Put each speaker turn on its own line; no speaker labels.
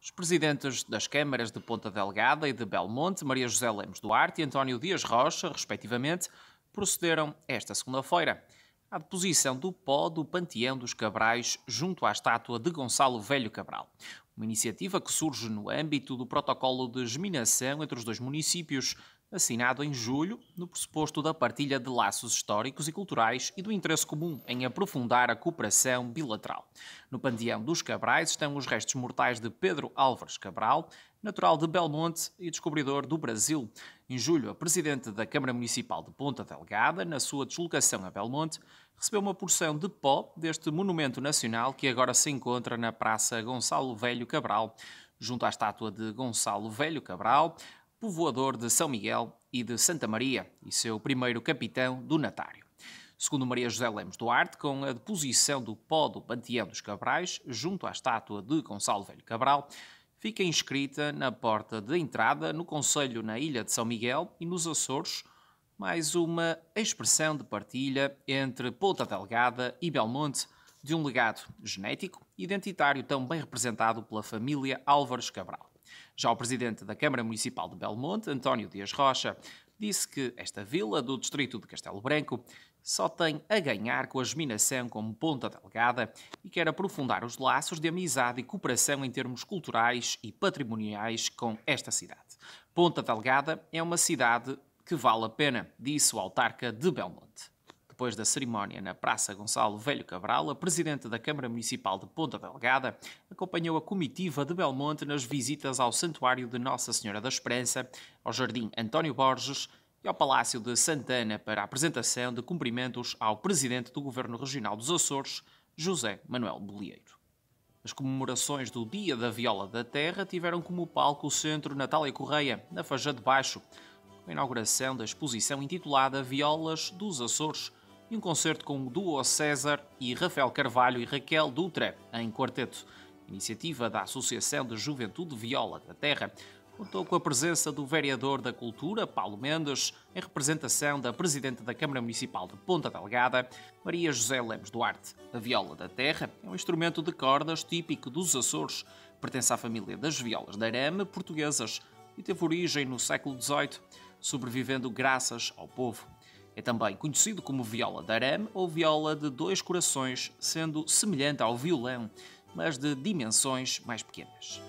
Os presidentes das câmaras de Ponta Delgada e de Belmonte, Maria José Lemos Duarte e António Dias Rocha, respectivamente, procederam esta segunda-feira à deposição do pó do Panteão dos Cabrais junto à estátua de Gonçalo Velho Cabral. Uma iniciativa que surge no âmbito do protocolo de geminação entre os dois municípios, assinado em julho, no pressuposto da partilha de laços históricos e culturais e do interesse comum em aprofundar a cooperação bilateral. No pandeão dos Cabrais estão os restos mortais de Pedro Álvares Cabral, natural de Belmonte e descobridor do Brasil. Em julho, a presidente da Câmara Municipal de Ponta Delgada, na sua deslocação a Belmonte, recebeu uma porção de pó deste monumento nacional que agora se encontra na Praça Gonçalo Velho Cabral. Junto à estátua de Gonçalo Velho Cabral, povoador de São Miguel e de Santa Maria, e seu primeiro capitão do Natário. Segundo Maria José Lemos Duarte, com a deposição do pó do Panteão dos Cabrais, junto à estátua de Gonçalo Velho Cabral, fica inscrita na porta de entrada no Conselho na Ilha de São Miguel e nos Açores, mais uma expressão de partilha entre Ponta Delgada e Belmonte de um legado genético, identitário tão bem representado pela família Álvares Cabral. Já o presidente da Câmara Municipal de Belmonte, António Dias Rocha, disse que esta vila do distrito de Castelo Branco só tem a ganhar com a geminação como ponta delgada e quer aprofundar os laços de amizade e cooperação em termos culturais e patrimoniais com esta cidade. Ponta Delgada é uma cidade que vale a pena, disse o autarca de Belmonte. Depois da cerimónia na Praça Gonçalo Velho Cabral, a Presidente da Câmara Municipal de Ponta Delgada acompanhou a comitiva de Belmonte nas visitas ao Santuário de Nossa Senhora da Esperança, ao Jardim António Borges e ao Palácio de Santana para a apresentação de cumprimentos ao Presidente do Governo Regional dos Açores, José Manuel Bolieiro. As comemorações do Dia da Viola da Terra tiveram como palco o Centro Natália Correia, na Faja de Baixo, com a inauguração da exposição intitulada Violas dos Açores – e um concerto com o duo César e Rafael Carvalho e Raquel Dutra, em quarteto. Iniciativa da Associação de Juventude Viola da Terra, contou com a presença do vereador da Cultura, Paulo Mendes, em representação da presidente da Câmara Municipal de Ponta Delgada, Maria José Lemos Duarte. A viola da terra é um instrumento de cordas típico dos Açores, pertence à família das violas de arame portuguesas e teve origem no século XVIII, sobrevivendo graças ao povo. É também conhecido como viola d'arame ou viola de dois corações, sendo semelhante ao violão, mas de dimensões mais pequenas.